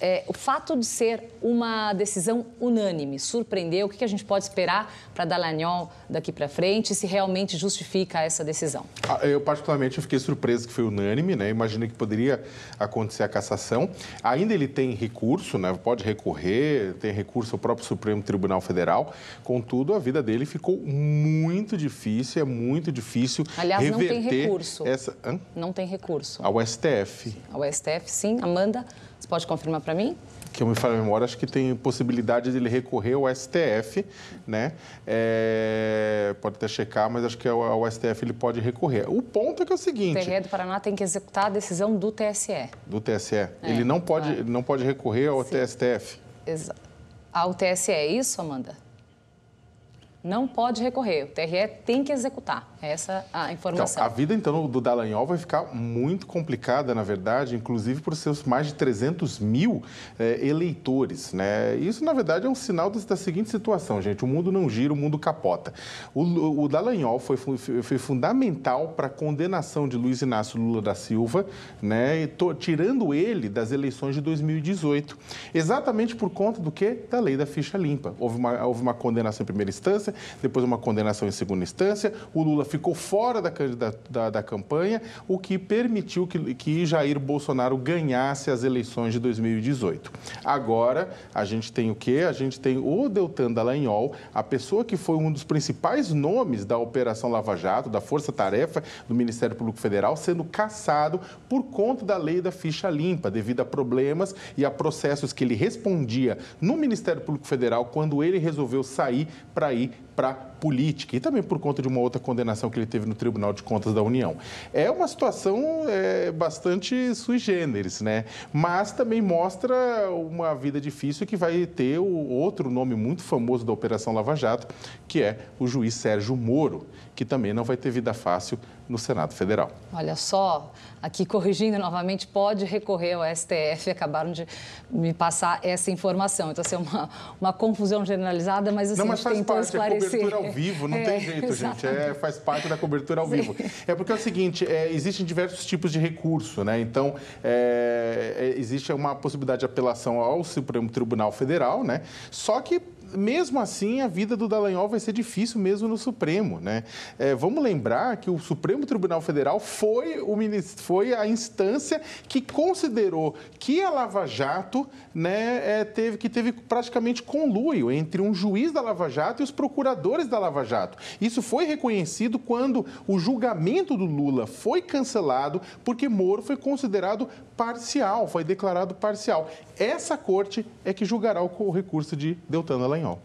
É, o fato de ser uma decisão unânime surpreendeu. O que, a gente pode esperar para Dallagnol daqui para frente? Se realmente justifica essa decisão? Ah, eu, particularmente, fiquei surpreso que foi unânime. Né? Imaginei que poderia acontecer a cassação. Ainda ele tem recurso, né? pode recorrer, tem recurso ao próprio Supremo Tribunal Federal. Contudo, a vida dele ficou muito difícil. É muito difícil Aliás, reverter não tem recurso. Essa... Não tem recurso. Ao STF. Ao STF, sim. Amanda... Você pode confirmar para mim? que eu me falo a memória, acho que tem possibilidade de ele recorrer ao STF, né? É, pode até checar, mas acho que ao, ao, STF ele pode recorrer. O ponto é que é o seguinte... O Terreiro do Paraná tem que executar a decisão do TSE. Do TSE. É, ele não pode, é. não pode recorrer ao Sim. TSTF. Exato. Ao TSE, é isso, Amanda? não pode recorrer, o TRE tem que executar. É essa a então, informação. Então, a vida então do Dallagnol vai ficar muito complicada, na verdade, inclusive por seus mais de 300 mil é, eleitores. Né? Isso, na verdade, é um sinal da, seguinte situação, gente: o mundo não gira, o mundo capota. O, o Dallagnol foi, foi fundamental para a condenação de Luiz Inácio Lula da Silva, né? Tô, tirando ele das eleições de 2018. Exatamente por conta do que? Da lei da ficha limpa. Houve uma, houve uma condenação em primeira instância instância, depois uma condenação em segunda instância. O Lula ficou fora da, da, da campanha, o que permitiu que, que Jair Bolsonaro ganhasse as eleições de 2018. Agora, a gente tem o quê? A gente tem o Deltan Dallagnol, a pessoa que foi um dos principais nomes da Operação Lava Jato, da Força Tarefa do Ministério Público Federal, sendo caçado por conta da lei da ficha limpa, devido a problemas e a processos que ele respondia no Ministério Público Federal quando ele resolveu sair para ir para política e também por conta de uma outra condenação que ele teve no Tribunal de Contas da União. É uma situação é, bastante sui generis, né? Mas também mostra uma vida difícil que vai ter o outro nome muito famoso da Operação Lava Jato, que é o juiz Sérgio Moro, que também não vai ter vida fácil no Senado Federal. Olha só, aqui corrigindo novamente, pode recorrer ao STF, acabaram de me passar essa informação. Então, assim, é uma, uma confusão generalizada, mas assim, não, mas faz então parte, esclarecer. É cobertura ao vivo, não é, tem jeito, exatamente. gente, é, faz parte da cobertura ao Sim. vivo. É porque é o seguinte, é, existem diversos tipos de recurso, né? Então, é, é existe uma possibilidade de apelação ao Supremo Tribunal Federal, né? Só que mesmo assim, a vida do Dallagnol vai ser difícil mesmo no Supremo. Né? É, vamos lembrar que o Supremo Tribunal Federal foi, o, foi a instância que considerou que a Lava Jato né, é, teve, que teve praticamente conluio entre um juiz da Lava Jato e os procuradores da Lava Jato. Isso foi reconhecido quando o julgamento do Lula foi cancelado porque Moro foi considerado parcial, foi declarado parcial. Essa corte é que julgará o recurso de Deltan Dallagnol.